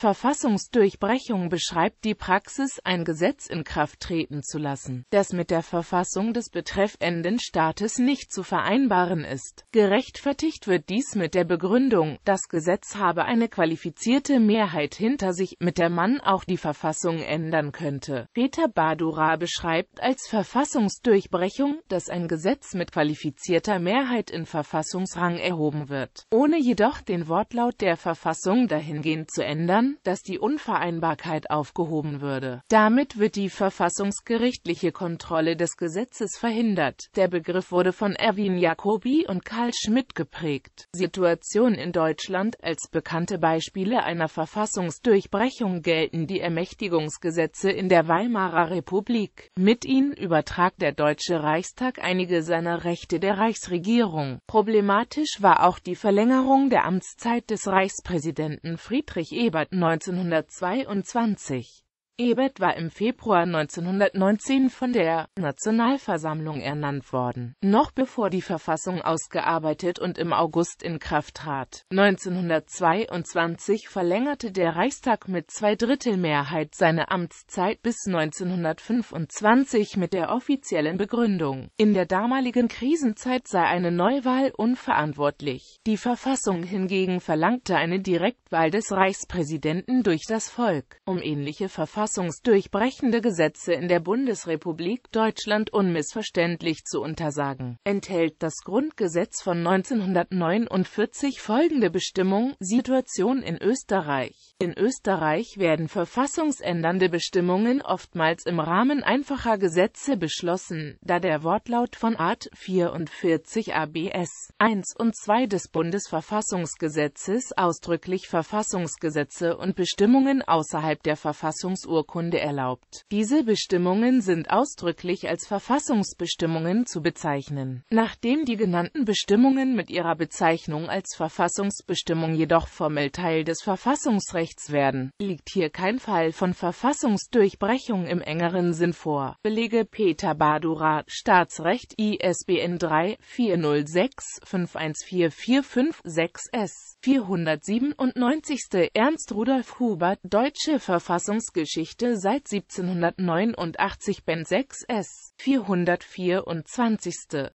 Verfassungsdurchbrechung beschreibt die Praxis, ein Gesetz in Kraft treten zu lassen, das mit der Verfassung des betreffenden Staates nicht zu vereinbaren ist. Gerechtfertigt wird dies mit der Begründung, das Gesetz habe eine qualifizierte Mehrheit hinter sich, mit der man auch die Verfassung ändern könnte. Peter Badura beschreibt als Verfassungsdurchbrechung, dass ein Gesetz mit qualifizierter Mehrheit in Verfassungsrang erhoben wird, ohne jedoch den Wortlaut der Verfassung dahingehend zu ändern, dass die Unvereinbarkeit aufgehoben würde. Damit wird die verfassungsgerichtliche Kontrolle des Gesetzes verhindert. Der Begriff wurde von Erwin Jacobi und Karl Schmidt geprägt. Situation in Deutschland Als bekannte Beispiele einer Verfassungsdurchbrechung gelten die Ermächtigungsgesetze in der Weimarer Republik. Mit ihnen übertrag der Deutsche Reichstag einige seiner Rechte der Reichsregierung. Problematisch war auch die Verlängerung der Amtszeit des Reichspräsidenten Friedrich Ebert 1922 Ebert war im Februar 1919 von der Nationalversammlung ernannt worden, noch bevor die Verfassung ausgearbeitet und im August in Kraft trat. 1922 verlängerte der Reichstag mit Zweidrittelmehrheit seine Amtszeit bis 1925 mit der offiziellen Begründung, in der damaligen Krisenzeit sei eine Neuwahl unverantwortlich. Die Verfassung hingegen verlangte eine Direktwahl des Reichspräsidenten durch das Volk, um ähnliche Verfassungen verfassungsdurchbrechende Gesetze in der Bundesrepublik Deutschland unmissverständlich zu untersagen, enthält das Grundgesetz von 1949 folgende Bestimmung Situation in Österreich In Österreich werden verfassungsändernde Bestimmungen oftmals im Rahmen einfacher Gesetze beschlossen, da der Wortlaut von Art 44 ABS 1 und 2 des Bundesverfassungsgesetzes ausdrücklich Verfassungsgesetze und Bestimmungen außerhalb der Verfassungsurkunden Urkunde erlaubt. Diese Bestimmungen sind ausdrücklich als Verfassungsbestimmungen zu bezeichnen. Nachdem die genannten Bestimmungen mit ihrer Bezeichnung als Verfassungsbestimmung jedoch formell Teil des Verfassungsrechts werden, liegt hier kein Fall von Verfassungsdurchbrechung im engeren Sinn vor. Belege Peter Badura, Staatsrecht, ISBN 3 406 514456 S. 497. Ernst Rudolf Hubert, Deutsche Verfassungsgeschichte Geschichte seit 1789 Ben 6 S. 424